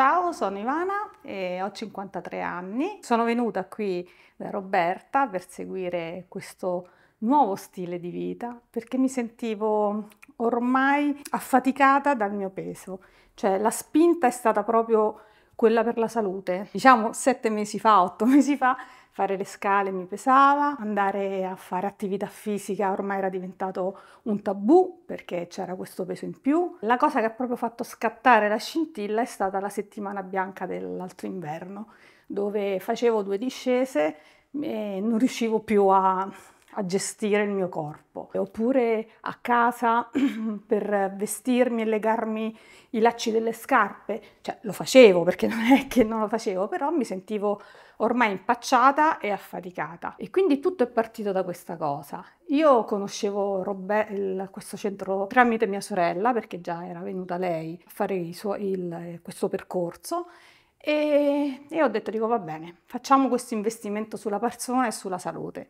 Ciao, sono Ivana e ho 53 anni. Sono venuta qui da Roberta per seguire questo nuovo stile di vita perché mi sentivo ormai affaticata dal mio peso, cioè la spinta è stata proprio quella per la salute. Diciamo sette mesi fa, otto mesi fa fare le scale mi pesava, andare a fare attività fisica ormai era diventato un tabù perché c'era questo peso in più. La cosa che ha proprio fatto scattare la scintilla è stata la settimana bianca dell'altro inverno, dove facevo due discese e non riuscivo più a a gestire il mio corpo, oppure a casa per vestirmi e legarmi i lacci delle scarpe, cioè lo facevo perché non è che non lo facevo, però mi sentivo ormai impacciata e affaticata e quindi tutto è partito da questa cosa. Io conoscevo Robè, il, questo centro tramite mia sorella perché già era venuta lei a fare suoi, il, questo percorso e, e ho detto dico va bene, facciamo questo investimento sulla persona e sulla salute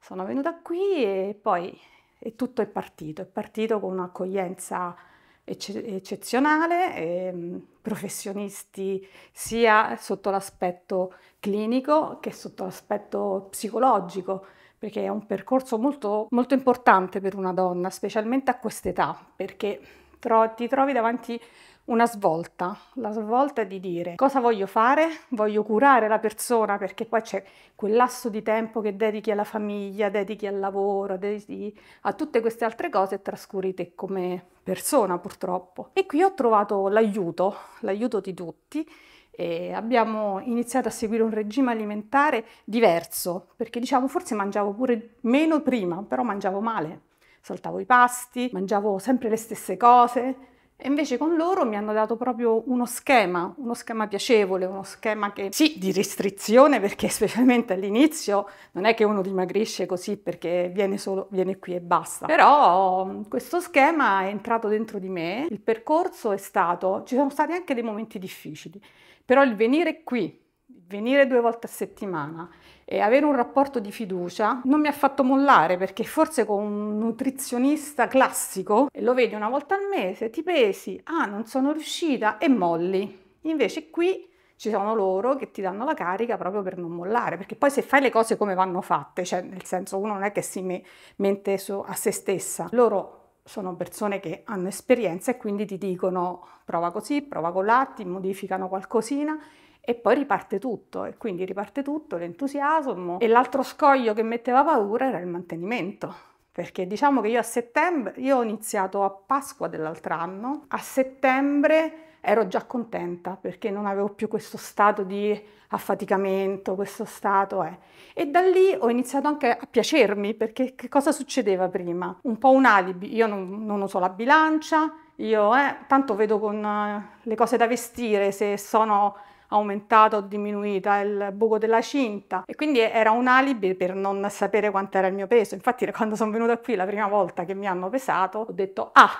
sono venuta qui e poi e tutto è partito, è partito con un'accoglienza eccezionale, ehm, professionisti sia sotto l'aspetto clinico che sotto l'aspetto psicologico, perché è un percorso molto, molto importante per una donna, specialmente a quest'età, perché tro ti trovi davanti una svolta, la svolta di dire cosa voglio fare, voglio curare la persona perché poi c'è quel lasso di tempo che dedichi alla famiglia, dedichi al lavoro, dedichi a tutte queste altre cose e trascuri te come persona purtroppo. E qui ho trovato l'aiuto, l'aiuto di tutti e abbiamo iniziato a seguire un regime alimentare diverso perché diciamo forse mangiavo pure meno prima, però mangiavo male, saltavo i pasti, mangiavo sempre le stesse cose e invece con loro mi hanno dato proprio uno schema, uno schema piacevole, uno schema che sì, di restrizione, perché specialmente all'inizio non è che uno dimagrisce così perché viene solo, viene qui e basta. Però mm, questo schema è entrato dentro di me, il percorso è stato, ci sono stati anche dei momenti difficili, però il venire qui, venire due volte a settimana, e avere un rapporto di fiducia non mi ha fatto mollare perché forse con un nutrizionista classico lo vedi una volta al mese, ti pesi, ah non sono riuscita e molli. Invece qui ci sono loro che ti danno la carica proprio per non mollare, perché poi se fai le cose come vanno fatte, cioè nel senso uno non è che si me mente a se stessa, loro sono persone che hanno esperienza e quindi ti dicono prova così, prova con l'atti, modificano qualcosina e poi riparte tutto e quindi riparte tutto l'entusiasmo e l'altro scoglio che metteva paura era il mantenimento perché diciamo che io a settembre, io ho iniziato a Pasqua dell'altro anno, a settembre ero già contenta perché non avevo più questo stato di affaticamento, questo stato Eh. E da lì ho iniziato anche a piacermi perché che cosa succedeva prima? Un po' un alibi, io non, non uso la bilancia, io eh, tanto vedo con eh, le cose da vestire se sono aumentata o diminuita, il buco della cinta e quindi era un alibi per non sapere quanto era il mio peso. Infatti quando sono venuta qui la prima volta che mi hanno pesato ho detto ah,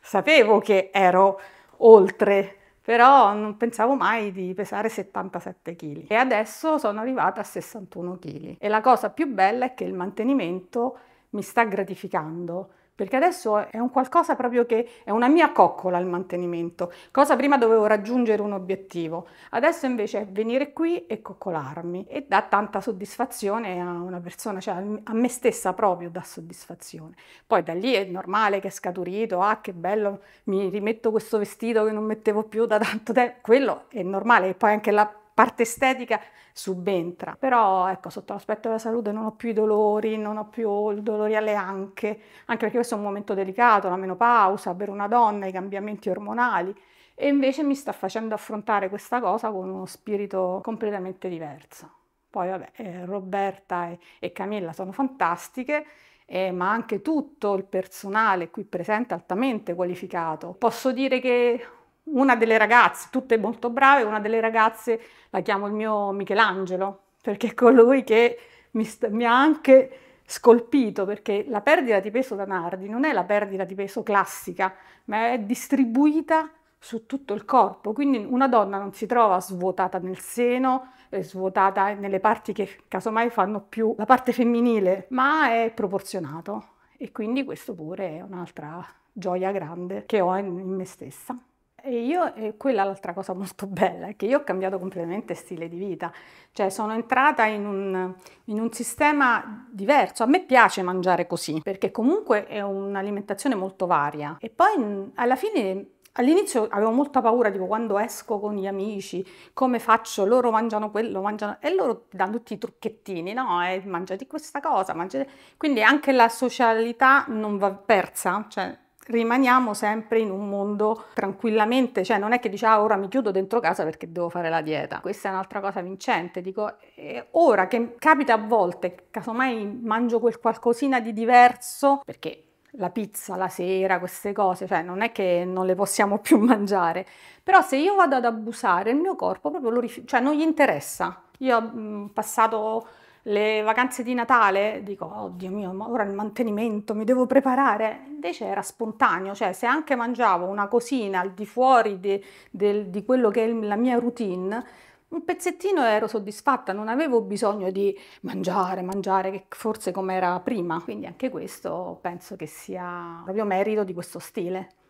sapevo che ero oltre però non pensavo mai di pesare 77 kg e adesso sono arrivata a 61 kg e la cosa più bella è che il mantenimento mi sta gratificando perché adesso è un qualcosa proprio che è una mia coccola il mantenimento, cosa prima dovevo raggiungere un obiettivo, adesso invece è venire qui e coccolarmi e dà tanta soddisfazione a una persona, cioè a me stessa proprio dà soddisfazione. Poi da lì è normale che è scaturito, ah che bello, mi rimetto questo vestito che non mettevo più da tanto tempo, quello è normale e poi anche la parte estetica subentra. Però ecco, sotto l'aspetto della salute non ho più i dolori, non ho più il dolore alle anche, anche perché questo è un momento delicato, la menopausa per una donna, i cambiamenti ormonali. E invece mi sta facendo affrontare questa cosa con uno spirito completamente diverso. Poi vabbè, eh, Roberta e, e Camilla sono fantastiche, eh, ma anche tutto il personale qui presente altamente qualificato. Posso dire che una delle ragazze, tutte molto brave, una delle ragazze la chiamo il mio Michelangelo, perché è colui che mi, mi ha anche scolpito, perché la perdita di peso da Nardi non è la perdita di peso classica, ma è distribuita su tutto il corpo, quindi una donna non si trova svuotata nel seno, eh, svuotata nelle parti che casomai fanno più la parte femminile, ma è proporzionato e quindi questo pure è un'altra gioia grande che ho in me stessa e io, e quella è l'altra cosa molto bella, è che io ho cambiato completamente stile di vita, cioè sono entrata in un, in un sistema diverso. A me piace mangiare così, perché comunque è un'alimentazione molto varia. E poi alla fine All'inizio avevo molta paura, tipo quando esco con gli amici, come faccio? Loro mangiano quello, mangiano... E loro danno tutti i trucchettini, no? Eh, mangiati questa cosa, mangiati... Quindi anche la socialità non va persa, cioè rimaniamo sempre in un mondo tranquillamente, cioè non è che diciamo ah, ora mi chiudo dentro casa perché devo fare la dieta, questa è un'altra cosa vincente, dico eh, ora che capita a volte, casomai mangio quel qualcosina di diverso, perché la pizza la sera, queste cose, cioè non è che non le possiamo più mangiare, però se io vado ad abusare il mio corpo proprio lo rifiuta, cioè non gli interessa. Io ho mhmm, passato le vacanze di Natale, dico, oddio mio, ma ora il mantenimento, mi devo preparare. Invece era spontaneo, cioè se anche mangiavo una cosina al di fuori di, del, di quello che è la mia routine, un pezzettino ero soddisfatta, non avevo bisogno di mangiare, mangiare, che forse come era prima. Quindi anche questo penso che sia proprio merito di questo stile.